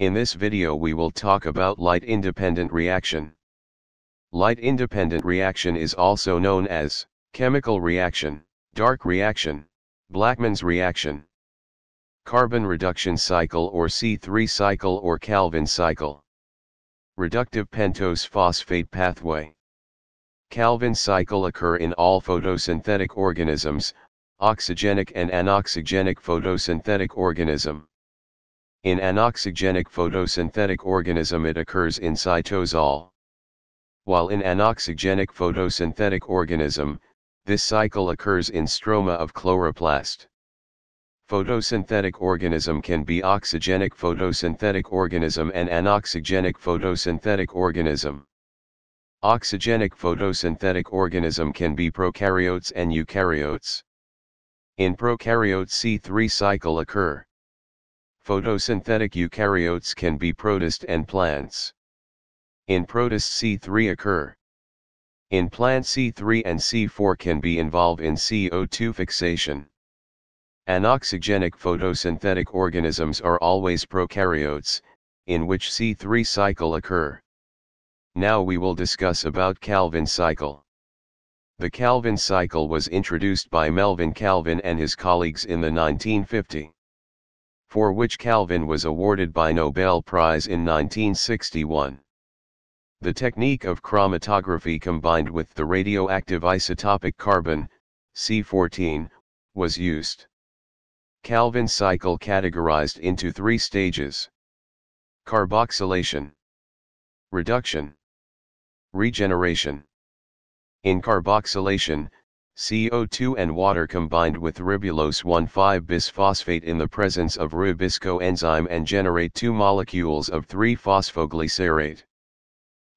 In this video we will talk about light-independent reaction. Light-independent reaction is also known as, chemical reaction, dark reaction, Blackman's reaction, carbon reduction cycle or C3 cycle or Calvin cycle, reductive pentose phosphate pathway. Calvin cycle occur in all photosynthetic organisms, oxygenic and anoxygenic photosynthetic organism. In an oxygenic photosynthetic organism it occurs in cytosol. While in an oxygenic photosynthetic organism, this cycle occurs in stroma of chloroplast. Photosynthetic organism can be oxygenic photosynthetic organism and anoxygenic photosynthetic organism. Oxygenic photosynthetic organism can be prokaryotes and eukaryotes. In prokaryotes C3 cycle occur photosynthetic eukaryotes can be protist and plants. In protist C3 occur. In plant C3 and C4 can be involved in CO2 fixation. Anoxygenic photosynthetic organisms are always prokaryotes, in which C3 cycle occur. Now we will discuss about Calvin cycle. The Calvin cycle was introduced by Melvin Calvin and his colleagues in the 1950 for which Calvin was awarded by Nobel Prize in 1961. The technique of chromatography combined with the radioactive isotopic carbon, C14, was used. Calvin's cycle categorized into three stages. Carboxylation. Reduction. Regeneration. In carboxylation, CO2 and water combined with ribulose 1,5-bisphosphate in the presence of ribisco enzyme and generate two molecules of 3-phosphoglycerate.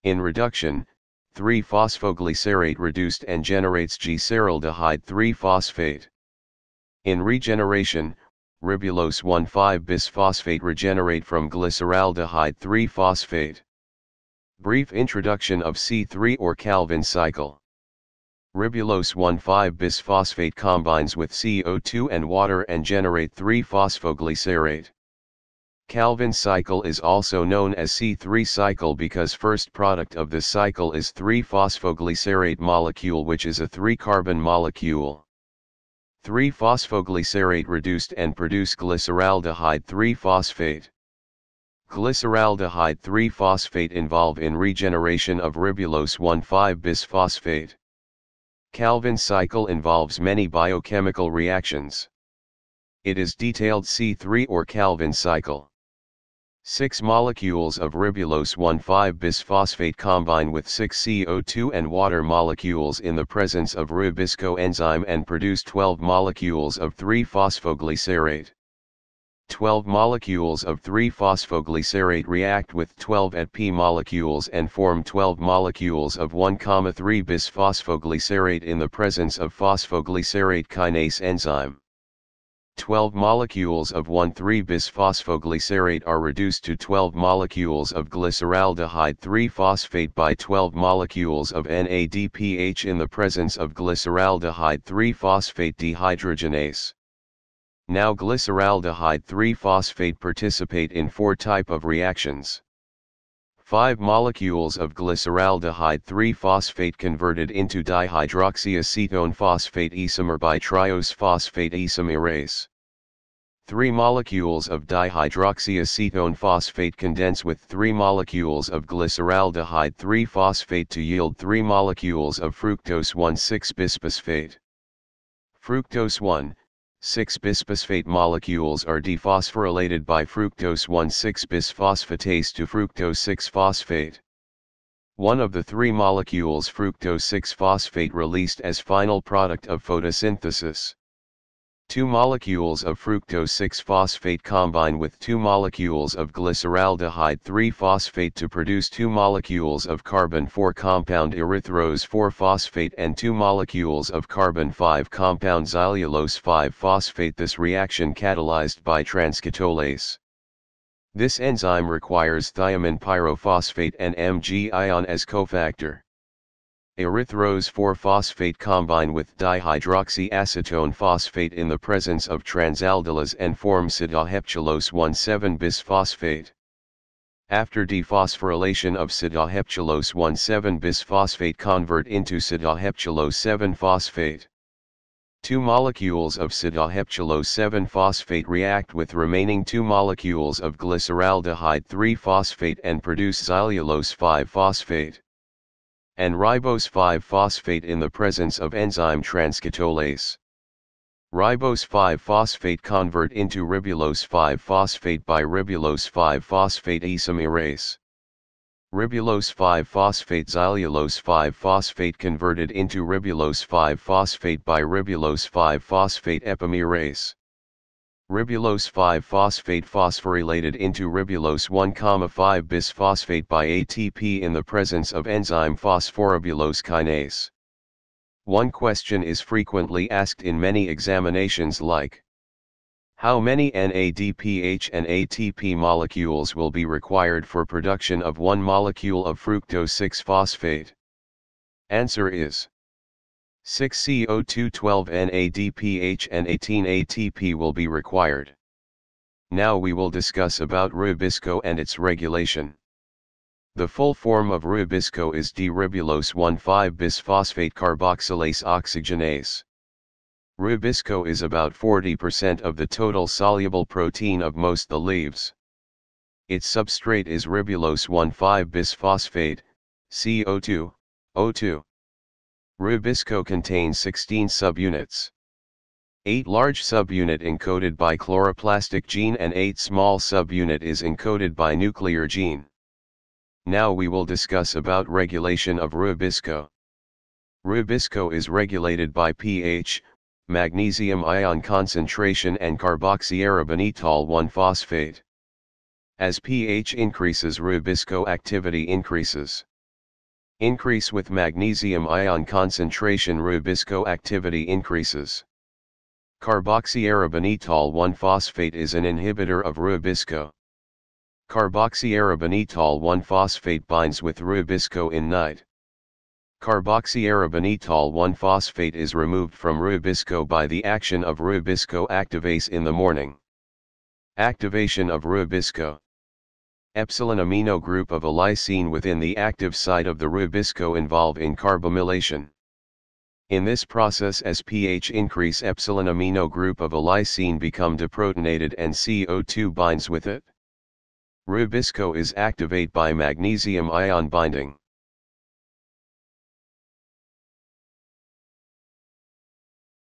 In reduction, 3-phosphoglycerate reduced and generates gceraldehyde 3-phosphate. In regeneration, ribulose 1,5-bisphosphate regenerate from glyceraldehyde 3-phosphate. Brief introduction of C3 or Calvin cycle. Ribulose 1,5-bisphosphate combines with CO2 and water and generate 3-phosphoglycerate. Calvin cycle is also known as C3 cycle because first product of this cycle is 3-phosphoglycerate molecule which is a 3-carbon molecule. 3-phosphoglycerate reduced and produce glyceraldehyde 3-phosphate. Glyceraldehyde 3-phosphate involve in regeneration of ribulose 1,5-bisphosphate. Calvin's cycle involves many biochemical reactions. It is detailed C3 or Calvin cycle. Six molecules of ribulose 1,5-bisphosphate combine with six CO2 and water molecules in the presence of ribisco enzyme and produce 12 molecules of 3-phosphoglycerate. 12 molecules of 3 phosphoglycerate react with 12 at P molecules and form 12 molecules of 1,3 bisphosphoglycerate in the presence of phosphoglycerate kinase enzyme. 12 molecules of 1,3 bisphosphoglycerate are reduced to 12 molecules of glyceraldehyde 3 phosphate by 12 molecules of NADPH in the presence of glyceraldehyde 3 phosphate dehydrogenase. Now glyceraldehyde 3-phosphate participate in four type of reactions. Five molecules of glyceraldehyde 3-phosphate converted into dihydroxyacetone phosphate isomer by triose phosphate isomerase. Three molecules of dihydroxyacetone phosphate condense with three molecules of glyceraldehyde 3-phosphate to yield three molecules of fructose 1,6-bisphosphate. Fructose 1, 6 bisphosphate molecules are dephosphorylated by fructose 1 6 bisphosphatase to fructose 6 phosphate. One of the three molecules fructose 6 phosphate released as final product of photosynthesis. Two molecules of fructose-6-phosphate combine with two molecules of glyceraldehyde 3-phosphate to produce two molecules of carbon 4 compound erythrose 4-phosphate and two molecules of carbon 5 compound xylulose 5-phosphate this reaction catalyzed by transcatolase. This enzyme requires thiamine pyrophosphate and Mg ion as cofactor. Erythrose 4-phosphate combine with dihydroxyacetone phosphate in the presence of transaldolase and form sidaheptulose 1,7-bisphosphate. After dephosphorylation of sidaheptulose 1,7-bisphosphate convert into sidaheptulose 7-phosphate. Two molecules of sidaheptulose 7-phosphate react with remaining two molecules of glyceraldehyde 3-phosphate and produce xylulose 5-phosphate and ribose 5-phosphate in the presence of enzyme transcatolase. Ribose 5-phosphate convert into ribulose 5-phosphate by ribulose 5-phosphate isomerase. Ribulose 5-phosphate xylulose 5-phosphate converted into ribulose 5-phosphate by ribulose 5-phosphate epimerase. Ribulose 5-phosphate phosphorylated into ribulose 1,5-bisphosphate by ATP in the presence of enzyme phosphoribulose kinase. One question is frequently asked in many examinations like How many NADPH and ATP molecules will be required for production of one molecule of fructose 6-phosphate? Answer is 6CO2 12 NADPH and 18 ATP will be required. Now we will discuss about Rubisco and its regulation. The full form of Rubisco is ribulose 1,5-bisphosphate carboxylase oxygenase. Rubisco is about 40% of the total soluble protein of most the leaves. Its substrate is ribulose 1,5-bisphosphate, CO2, O2. Rubisco contains 16 subunits. 8 large subunit encoded by chloroplastic gene and 8 small subunit is encoded by nuclear gene. Now we will discuss about regulation of Rubisco. Rubisco is regulated by pH, magnesium ion concentration and carboxyarabinitol 1-phosphate. As pH increases Rubisco activity increases. Increase with magnesium ion concentration RuBisCO activity increases. Carboxyarabinitol 1-phosphate is an inhibitor of rubisco. Carboxyarabinitol 1-phosphate binds with rubisco in night. Carboxyarabinitol 1-phosphate is removed from rubisco by the action of rubisco activase in the morning. Activation of rubisco epsilon amino group of a lysine within the active site of the rubisco involve in carbamylation. In this process as pH increase epsilon amino group of a lysine become deprotonated and CO2 binds with it. Rubisco is activate by magnesium ion binding.